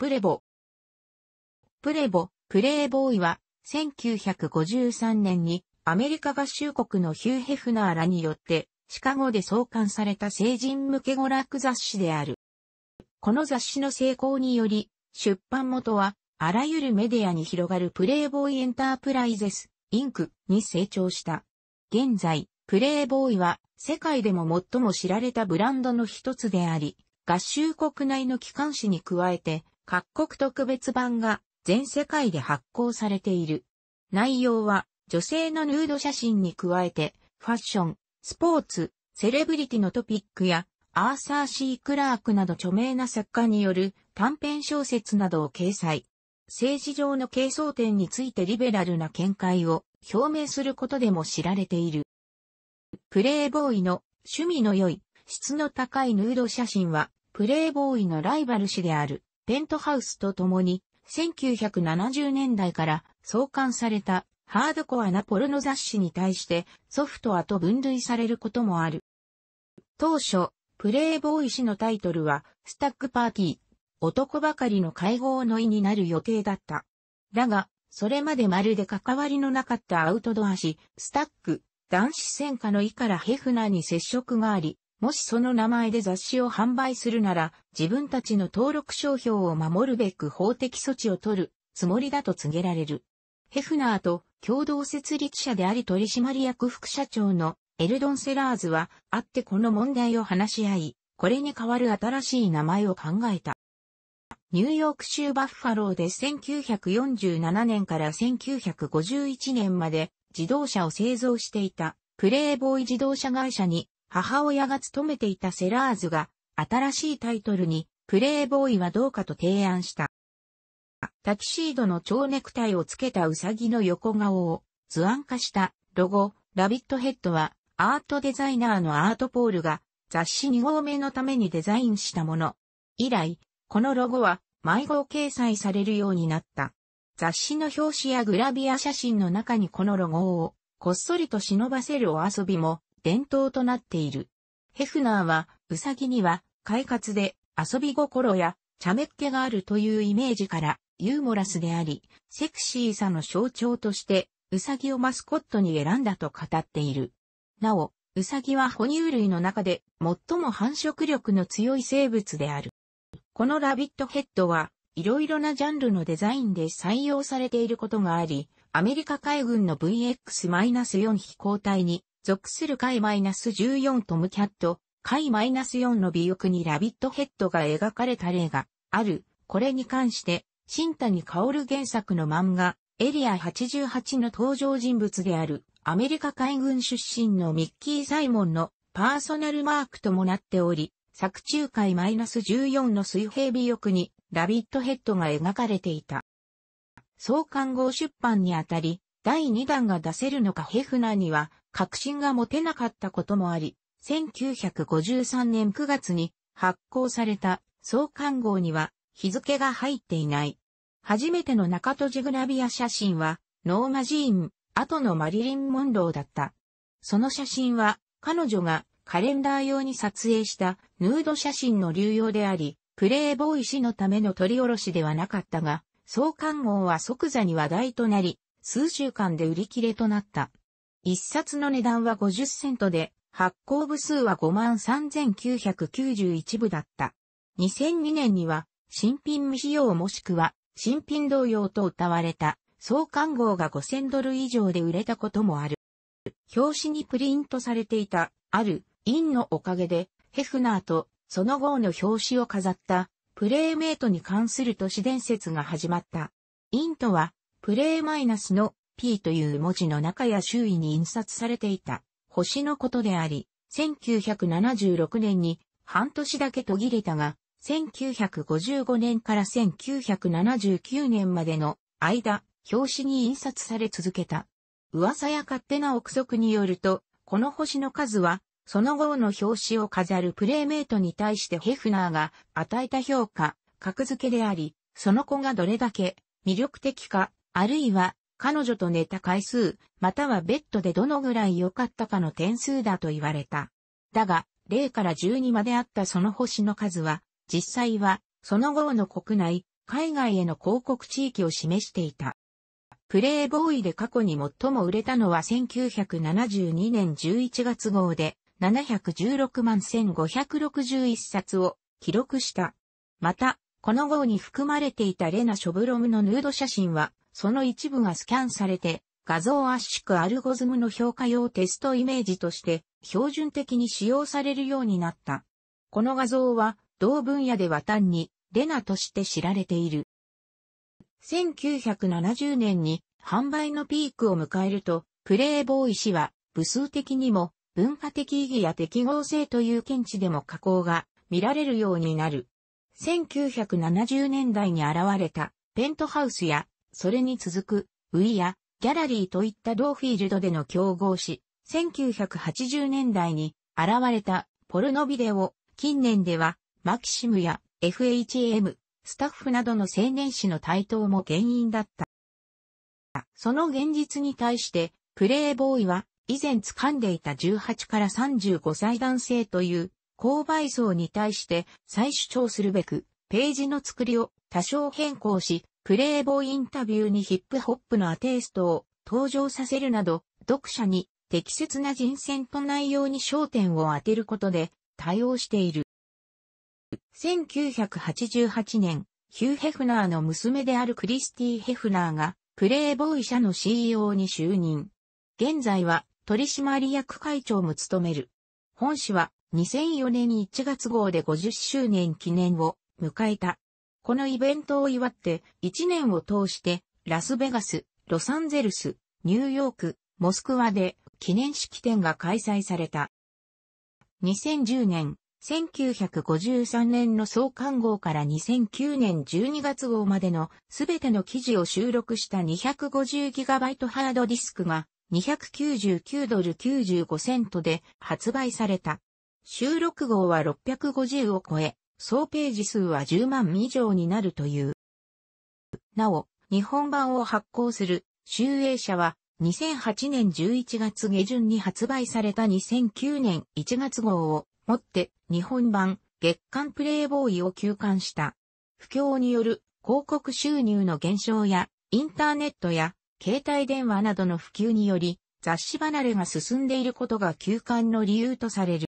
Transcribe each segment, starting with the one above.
プレボ。プレボ、プレイボーイは、1953年にアメリカ合衆国のヒュー・ヘフナーらによって、シカゴで創刊された成人向け娯楽雑誌である。この雑誌の成功により、出版元は、あらゆるメディアに広がるプレイボーイエンタープライゼス、インクに成長した。現在、プレイボーイは、世界でも最も知られたブランドの一つであり、合衆国内の機関誌に加えて、各国特別版が全世界で発行されている。内容は女性のヌード写真に加えて、ファッション、スポーツ、セレブリティのトピックや、アーサー・シー・クラークなど著名な作家による短編小説などを掲載。政治上の係争点についてリベラルな見解を表明することでも知られている。プレイボーイの趣味の良い、質の高いヌード写真は、プレイボーイのライバル誌であるペントハウスと共に、1970年代から創刊されたハードコアなポルノ雑誌に対してソフトアと分類されることもある。当初、プレイボーイ誌のタイトルはスタックパーティー、男ばかりの会合の意になる予定だった。だが、それまでまるで関わりのなかったアウトドア誌、スタック、男子戦火の意からヘフナーに接触があり、もしその名前で雑誌を販売するなら、自分たちの登録商標を守るべく法的措置を取るつもりだと告げられる。ヘフナーと共同設立者であり取締役副社長のエルドン・セラーズは、あってこの問題を話し合い、これに代わる新しい名前を考えた。ニューヨーク州バッファローで1947年から1951年まで自動車を製造していたプレイボーイ自動車会社に母親が勤めていたセラーズが、新しいタイトルに、プレイボーイはどうかと提案した。タキシードの蝶ネクタイをつけたウサギの横顔を図案化したロゴ、ラビットヘッドはアートデザイナーのアートポールが雑誌2号目のためにデザインしたもの。以来、このロゴは毎号掲載されるようになった。雑誌の表紙やグラビア写真の中にこのロゴをこっそりと忍ばせるお遊びも伝統となっている。ヘフナーは、ウサギには、快活で、遊び心や、茶目っ気があるというイメージから、ユーモラスであり、セクシーさの象徴として、ウサギをマスコットに選んだと語っている。なお、ウサギは哺乳類の中で最も繁殖力の強い生物である。このラビットヘッドは、いろいろなジャンルのデザインで採用されていることがあり、アメリカ海軍の VX-4 飛行隊に属する回 -14 トムキャット、回 -4 の尾翼にラビットヘッドが描かれた例がある。これに関して、新谷薫原作の漫画、エリア88の登場人物である、アメリカ海軍出身のミッキー・サイモンのパーソナルマークともなっており、作中回 -14 の水平尾翼にラビットヘッドが描かれていた。創刊号出版にあたり、第2弾が出せるのかヘフナーには、確信が持てなかったこともあり、1953年9月に発行された創刊号には日付が入っていない。初めての中戸ジグラビア写真はノーマジーン、後のマリリン・モンローだった。その写真は彼女がカレンダー用に撮影したヌード写真の流用であり、プレイボーイ氏のための取り下ろしではなかったが、創刊号は即座に話題となり、数週間で売り切れとなった。一冊の値段は50セントで、発行部数は53,991部だった。2002年には、新品未使用もしくは、新品同様と謳われた、創刊号が5000ドル以上で売れたこともある。表紙にプリントされていた、ある、インのおかげで、ヘフナーと、その号の表紙を飾った、プレイメイトに関する都市伝説が始まった。インとは、プレイマイナスの P という文字の中や周囲に印刷されていた星のことであり、1976年に半年だけ途切れたが、1955年から1979年までの間、表紙に印刷され続けた。噂や勝手な憶測によると、この星の数は、その後の表紙を飾るプレイメイトに対してヘフナーが与えた評価、格付けであり、その子がどれだけ魅力的か、あるいは彼女と寝た回数、またはベッドでどのぐらい良かったかの点数だと言われた。だが、0から12まであったその星の数は、実際は、その後の国内、海外への広告地域を示していた。プレイボーイで過去に最も売れたのは1972年11月号で716万1561冊を記録した。また、この号に含まれていたレナ・ショブロムのヌード写真はその一部がスキャンされて、画像圧縮アルゴズムの評価用テストイメージとして標準的に使用されるようになった。この画像は同分野では単にレナとして知られている。1970年に販売のピークを迎えると、プレイボーイ氏は部数的にも文化的意義や適合性という見地でも加工が見られるようになる。1970年代に現れたペントハウスやそれに続く、ウィア、ギャラリーといった同フィールドでの競合し、1980年代に現れたポルノビデオ、近年では、マキシムや FHM、スタッフなどの青年誌の台頭も原因だった。その現実に対して、プレイボーイは以前掴んでいた18から35歳男性という購買層に対して再主張するべく、ページの作りを多少変更し、プレイボーインタビューにヒップホップのアテイストを登場させるなど、読者に適切な人選と内容に焦点を当てることで対応している。1988年、ヒュー・ヘフナーの娘であるクリスティ・ヘフナーが、プレイボーイ社の CEO に就任。現在は取締役会長も務める。本誌は2004年1月号で50周年記念を迎えた。このイベントを祝って、1年を通して、ラスベガス、ロサンゼルス、ニューヨーク、モスクワで記念式典が開催された。2010年、1953年の創刊号から2009年12月号までのすべての記事を収録した 250GB ハードディスクが299ドル95セントで発売された。収録号は650を超え、総ページ数は10万以上になるという。なお、日本版を発行する、集英社は、2008年11月下旬に発売された2009年1月号をもって日本版月刊プレイボーイを休刊した。不況による広告収入の減少やインターネットや携帯電話などの普及により雑誌離れが進んでいることが休刊の理由とされる。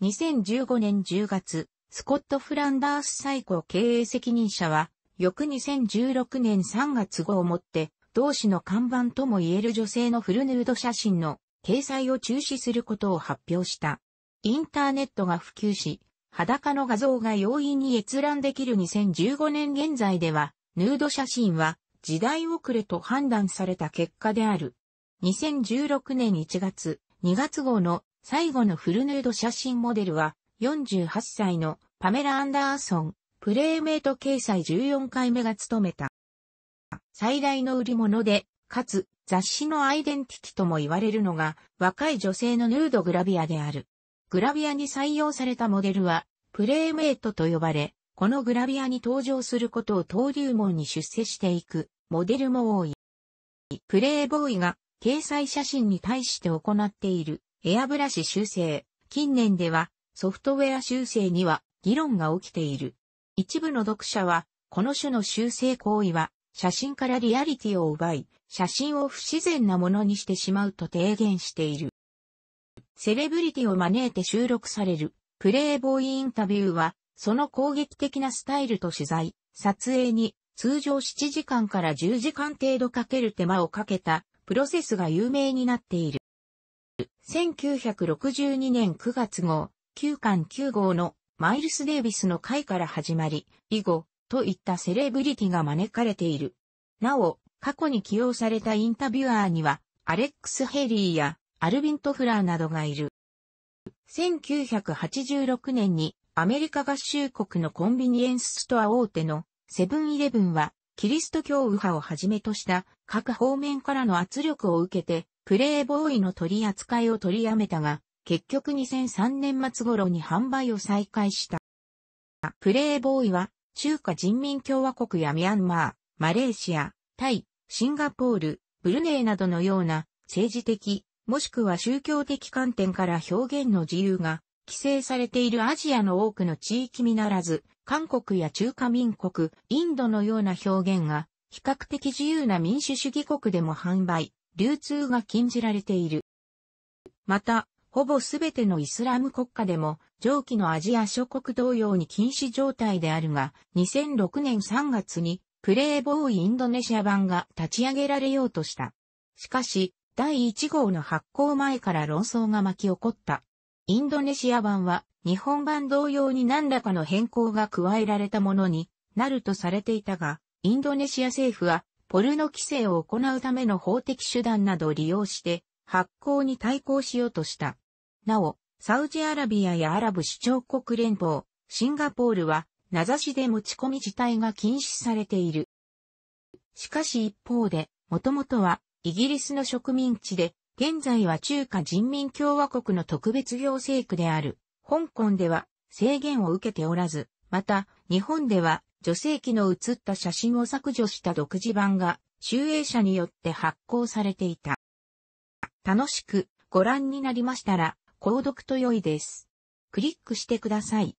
2015年10月、スコット・フランダース最高経営責任者は、翌2016年3月号をもって、同氏の看板とも言える女性のフルヌード写真の掲載を中止することを発表した。インターネットが普及し、裸の画像が容易に閲覧できる2015年現在では、ヌード写真は時代遅れと判断された結果である。2016年1月、2月号の最後のフルヌード写真モデルは、48歳のパメラ・アンダーソン、プレーメイト掲載14回目が務めた。最大の売り物で、かつ雑誌のアイデンティティとも言われるのが若い女性のヌードグラビアである。グラビアに採用されたモデルはプレーメイトと呼ばれ、このグラビアに登場することを登竜門に出世していくモデルも多い。プレイボーイが掲載写真に対して行っているエアブラシ修正。近年ではソフトウェア修正には議論が起きている。一部の読者は、この種の修正行為は、写真からリアリティを奪い、写真を不自然なものにしてしまうと提言している。セレブリティを招いて収録される、プレイボーイインタビューは、その攻撃的なスタイルと取材、撮影に、通常7時間から10時間程度かける手間をかけた、プロセスが有名になっている。1962年9月号、9巻9号のマイルス・デイビスの会から始まり、以後、といったセレブリティが招かれている。なお、過去に起用されたインタビュアーには、アレックス・ヘリーやアルビン・トフラーなどがいる。1986年にアメリカ合衆国のコンビニエンスストア大手のセブンイレブンはキリスト教右派をはじめとした各方面からの圧力を受けてプレイボーイの取り扱いを取りやめたが結局2003年末頃に販売を再開した。プレイボーイは、中華人民共和国やミャンマー、マレーシア、タイ、シンガポール、ブルネイなどのような政治的、もしくは宗教的観点から表現の自由が規制されているアジアの多くの地域見ならず、韓国や中華民国、インドのような表現が比較的自由な民主主義国でも販売、流通が禁じられている。また、ほぼすべてのイスラム国家でも、上記のアジア諸国同様に禁止状態であるが、2006年3月に、プレイボーイインドネシア版が立ち上げられようとした。しかし、第1号の発行前から論争が巻き起こった。インドネシア版は、日本版同様に何らかの変更が加えられたものになるとされていたが、インドネシア政府は、ポルノ規制を行うための法的手段などを利用して、発行に対抗しようとした。なお、サウジアラビアやアラブ首長国連邦、シンガポールは、名指しで持ち込み自体が禁止されている。しかし一方で、もともとは、イギリスの植民地で、現在は中華人民共和国の特別行政区である、香港では制限を受けておらず、また、日本では女性器の写った写真を削除した独自版が、集英社によって発行されていた。楽しくご覧になりましたら、購読と良いです。クリックしてください。